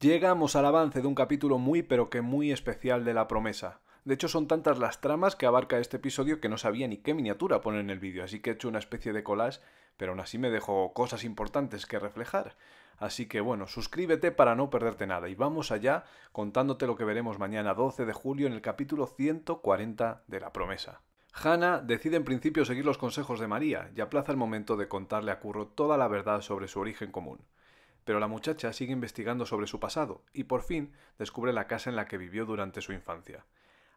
Llegamos al avance de un capítulo muy pero que muy especial de La Promesa. De hecho, son tantas las tramas que abarca este episodio que no sabía ni qué miniatura poner en el vídeo, así que he hecho una especie de collage, pero aún así me dejo cosas importantes que reflejar. Así que bueno, suscríbete para no perderte nada y vamos allá contándote lo que veremos mañana 12 de julio en el capítulo 140 de La Promesa. Hannah decide en principio seguir los consejos de María y aplaza el momento de contarle a Curro toda la verdad sobre su origen común pero la muchacha sigue investigando sobre su pasado y por fin descubre la casa en la que vivió durante su infancia,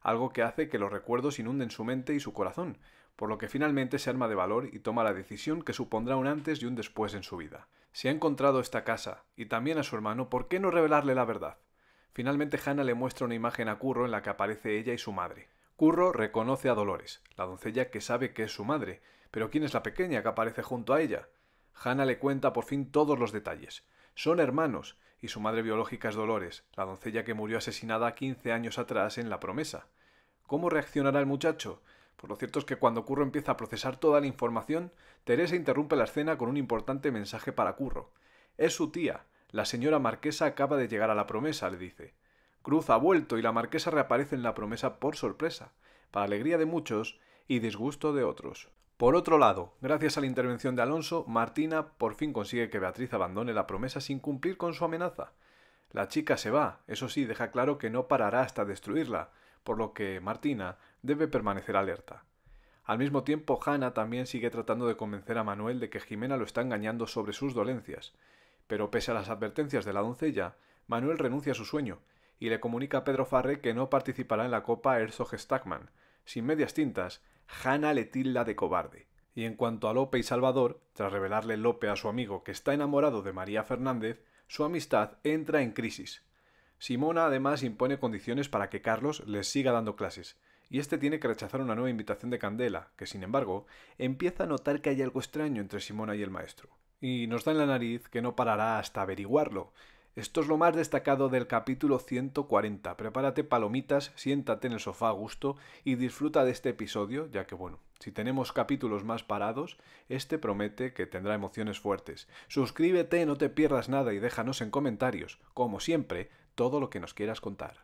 algo que hace que los recuerdos inunden su mente y su corazón, por lo que finalmente se arma de valor y toma la decisión que supondrá un antes y un después en su vida. Si ha encontrado esta casa y también a su hermano, ¿por qué no revelarle la verdad? Finalmente Hannah le muestra una imagen a Curro en la que aparece ella y su madre. Curro reconoce a Dolores, la doncella que sabe que es su madre, pero ¿quién es la pequeña que aparece junto a ella? Hannah le cuenta por fin todos los detalles. Son hermanos, y su madre biológica es Dolores, la doncella que murió asesinada 15 años atrás en La Promesa. ¿Cómo reaccionará el muchacho? Por pues lo cierto es que cuando Curro empieza a procesar toda la información, Teresa interrumpe la escena con un importante mensaje para Curro. Es su tía. La señora marquesa acaba de llegar a la promesa, le dice. Cruz ha vuelto y la marquesa reaparece en la promesa por sorpresa, para alegría de muchos y disgusto de otros. Por otro lado, gracias a la intervención de Alonso, Martina por fin consigue que Beatriz abandone la promesa sin cumplir con su amenaza. La chica se va, eso sí, deja claro que no parará hasta destruirla, por lo que Martina debe permanecer alerta. Al mismo tiempo, Hannah también sigue tratando de convencer a Manuel de que Jimena lo está engañando sobre sus dolencias, pero pese a las advertencias de la doncella, Manuel renuncia a su sueño y le comunica a Pedro Farre que no participará en la Copa Herzog Stackman, sin medias tintas, Jana le tilda de cobarde. Y en cuanto a Lope y Salvador, tras revelarle Lope a su amigo que está enamorado de María Fernández, su amistad entra en crisis. Simona además impone condiciones para que Carlos les siga dando clases, y este tiene que rechazar una nueva invitación de Candela, que sin embargo empieza a notar que hay algo extraño entre Simona y el maestro, y nos da en la nariz que no parará hasta averiguarlo, esto es lo más destacado del capítulo 140. Prepárate palomitas, siéntate en el sofá a gusto y disfruta de este episodio, ya que bueno, si tenemos capítulos más parados, este promete que tendrá emociones fuertes. Suscríbete, no te pierdas nada y déjanos en comentarios, como siempre, todo lo que nos quieras contar.